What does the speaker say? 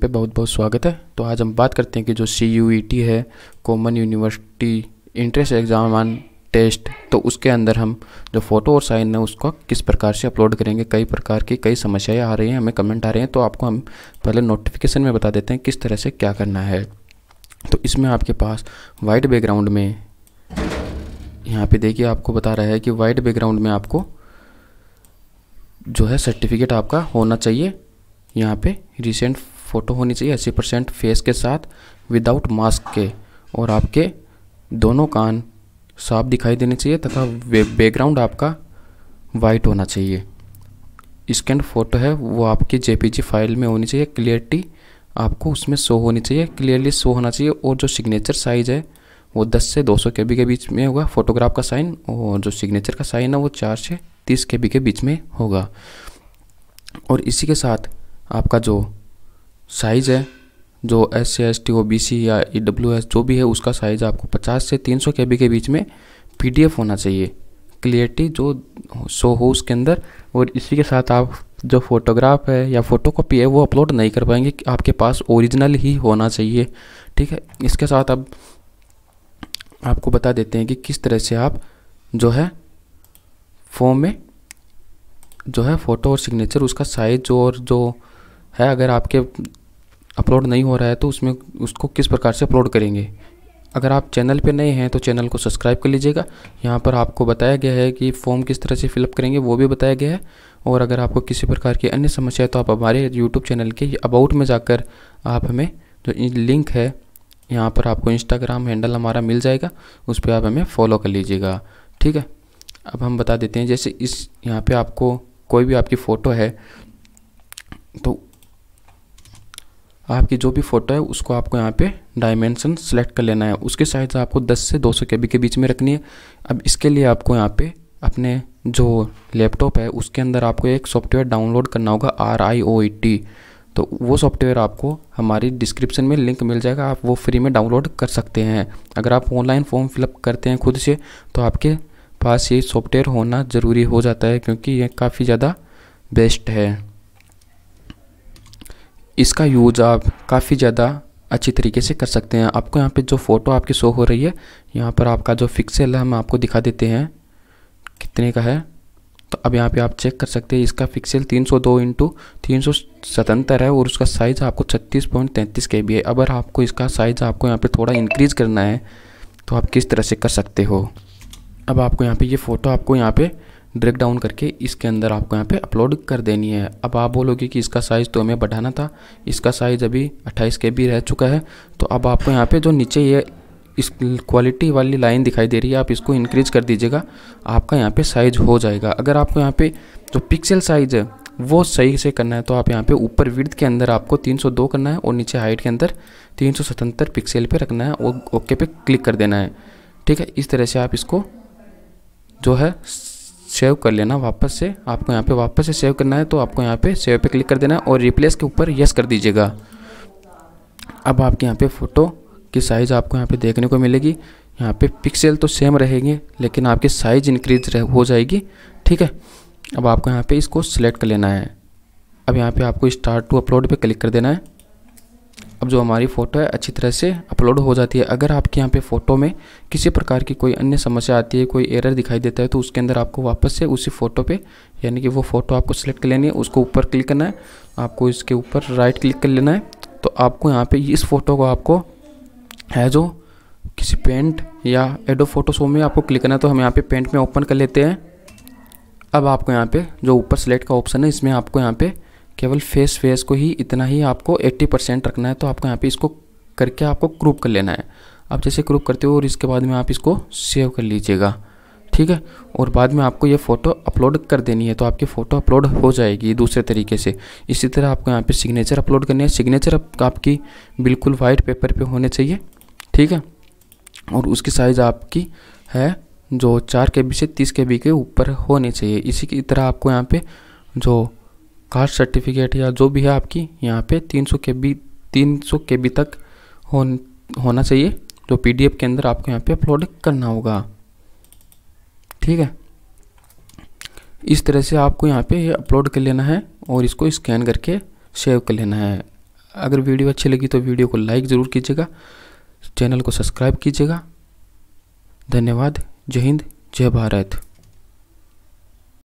पे बहुत बहुत स्वागत है तो आज हम बात करते हैं कि जो सी यू ई टी है common university entrance exam on test तो उसके अंदर हम जो फ़ोटो और साइन है उसको किस प्रकार से अपलोड करेंगे कई प्रकार की कई समस्याएं आ रही हैं हमें कमेंट आ रहे हैं तो आपको हम पहले नोटिफिकेशन में बता देते हैं किस तरह से क्या करना है तो इसमें आपके पास वाइट बैकग्राउंड में यहाँ पे देखिए आपको बता रहा है कि वाइट बैकग्राउंड में आपको जो है सर्टिफिकेट आपका होना चाहिए यहाँ पे रिसेंट फ़ोटो होनी चाहिए अस्सी परसेंट फेस के साथ विदाउट मास्क के और आपके दोनों कान साफ दिखाई देने चाहिए तथा बैकग्राउंड आपका वाइट होना चाहिए स्कैन फ़ोटो है वो आपकी जे फाइल में होनी चाहिए क्लियरिटी आपको उसमें शो होनी चाहिए क्लियरली शो होना चाहिए और जो सिग्नेचर साइज़ है वो 10 से 200 सौ के बी के बीच में होगा फोटोग्राफ का साइन और जो सिग्नेचर का साइन है वो 4 से 30 के बी के बीच में होगा और इसी के साथ आपका जो साइज़ है जो S C S T O B C या ई डब्ल्यू एस जो भी है उसका साइज़ आपको 50 से 300 सौ के बी के बीच में पी डी एफ होना चाहिए क्लियरिटी जो शो हो उसके अंदर और इसी के साथ आप जो फोटोग्राफ है या फ़ोटो कॉपी है वो अपलोड नहीं कर पाएंगे आपके पास ओरिजिनल ही होना चाहिए ठीक है इसके साथ अब आपको बता देते हैं कि किस तरह से आप जो है फॉर्म में जो है फ़ोटो और सिग्नेचर उसका साइज और जो है अगर आपके अपलोड नहीं हो रहा है तो उसमें उसको किस प्रकार से अपलोड करेंगे अगर आप चैनल पर नए हैं तो चैनल को सब्सक्राइब कर लीजिएगा यहाँ पर आपको बताया गया है कि फॉर्म किस तरह से फिलअप करेंगे वो भी बताया गया है और अगर आपको किसी प्रकार की अन्य समस्या है तो आप हमारे यूट्यूब चैनल के अबाउट में जाकर आप हमें जो लिंक है यहाँ पर आपको इंस्टाग्राम हैंडल हमारा मिल जाएगा उस पर आप हमें फॉलो कर लीजिएगा ठीक है अब हम बता देते हैं जैसे इस यहाँ पे आपको कोई भी आपकी फ़ोटो है आपकी जो भी फ़ोटो है उसको आपको यहाँ पे डायमेंशन सेलेक्ट कर लेना है उसके साइज़ आपको 10 से 200 के के बीच में रखनी है अब इसके लिए आपको यहाँ पे अपने जो लैपटॉप है उसके अंदर आपको एक सॉफ्टवेयर डाउनलोड करना होगा आर आई ओ टी तो वो सॉफ्टवेयर आपको हमारी डिस्क्रिप्शन में लिंक मिल जाएगा आप वो फ्री में डाउनलोड कर सकते हैं अगर आप ऑनलाइन फॉर्म फिलअप करते हैं खुद से तो आपके पास ये सॉफ्टवेयर होना ज़रूरी हो जाता है क्योंकि ये काफ़ी ज़्यादा बेस्ट है इसका यूज़ आप काफ़ी ज़्यादा अच्छी तरीके से कर सकते हैं आपको यहाँ पे जो फ़ोटो आपकी शो हो रही है यहाँ पर आपका जो फिक्सल है हम आपको दिखा देते हैं कितने का है तो अब यहाँ पे आप चेक कर सकते हैं इसका फिक्सल 302 सौ दो इंटू तीन है और उसका साइज़ आपको छत्तीस पॉइंट के भी है अगर आपको इसका साइज़ आपको यहाँ पर थोड़ा इंक्रीज़ करना है तो आप किस तरह से कर सकते हो अब आपको यहाँ पर ये यह फ़ोटो आपको यहाँ पर ड्रैग डाउन करके इसके अंदर आपको यहाँ पे अपलोड कर देनी है अब आप बोलोगे कि इसका साइज़ तो हमें बढ़ाना था इसका साइज़ अभी अट्ठाईस के बी रह चुका है तो अब आपको यहाँ पे जो नीचे ये इस क्वालिटी वाली लाइन दिखाई दे रही है आप इसको इंक्रीज कर दीजिएगा आपका यहाँ पे साइज़ हो जाएगा अगर आपको यहाँ पर जो पिक्सल साइज़ है वो सही से करना है तो आप यहाँ पे ऊपर विर्थ के अंदर आपको 302 करना है और नीचे हाइट के अंदर तीन पिक्सल पे रखना है और ओके पे क्लिक कर देना है ठीक है इस तरह से आप इसको जो है सेव कर लेना वापस से आपको यहाँ पे वापस से सेव करना है तो आपको यहाँ पे सेव पे क्लिक कर देना है और रिप्लेस के ऊपर यस कर दीजिएगा अब आपके यहाँ पे फ़ोटो की साइज़ आपको यहाँ पे देखने को मिलेगी यहाँ पे पिक्सल तो सेम रहेंगे लेकिन आपकी साइज़ इंक्रीज हो जाएगी ठीक है अब आपको यहाँ पर इसको सिलेक्ट कर लेना है अब यहाँ पर आपको स्टार्ट टू अपलोड पर क्लिक कर देना है अब जो हमारी फ़ोटो है अच्छी तरह से अपलोड हो जाती है अगर आपके यहाँ पे फ़ोटो में किसी प्रकार की कोई अन्य समस्या आती है कोई एरर दिखाई देता है तो उसके अंदर आपको वापस से उसी फ़ोटो पे यानी कि वो फ़ोटो आपको सेलेक्ट कर लेनी है उसको ऊपर क्लिक करना है आपको इसके ऊपर राइट क्लिक कर लेना है तो आपको यहाँ पर इस फ़ोटो को आपको है जो किसी पेंट या एडो शो में आपको क्लिक करना है तो हम यहाँ पर पेंट में ओपन कर लेते हैं अब आपको यहाँ पर जो ऊपर सेलेक्ट का ऑप्शन है इसमें आपको यहाँ पर केवल फेस फेस को ही इतना ही आपको 80 परसेंट रखना है तो आपको यहाँ पे इसको करके आपको क्रूप कर लेना है आप जैसे क्रूप करते हो और इसके बाद में आप इसको सेव कर लीजिएगा ठीक है और बाद में आपको ये फ़ोटो अपलोड कर देनी है तो आपकी फ़ोटो अपलोड हो जाएगी दूसरे तरीके से इसी तरह आपको यहाँ पर सिग्नेचर अपलोड करनी है सिग्नेचर आपकी बिल्कुल वाइट पेपर पर होने चाहिए ठीक है और उसकी साइज़ आपकी है जो चार के बी से तीस के बी के ऊपर होने चाहिए इसी की तरह आपको यहाँ पे जो कास्ट सर्टिफिकेट या जो भी है आपकी यहाँ पे 300 के बी तीन सौ के बी तक हो होना चाहिए जो पी डी एफ के अंदर आपको यहाँ पे अपलोड करना होगा ठीक है इस तरह से आपको यहाँ पे अपलोड कर लेना है और इसको स्कैन करके सेव कर लेना है अगर वीडियो अच्छी लगी तो वीडियो को लाइक ज़रूर कीजिएगा चैनल को सब्सक्राइब कीजिएगा धन्यवाद जय हिंद जय भारत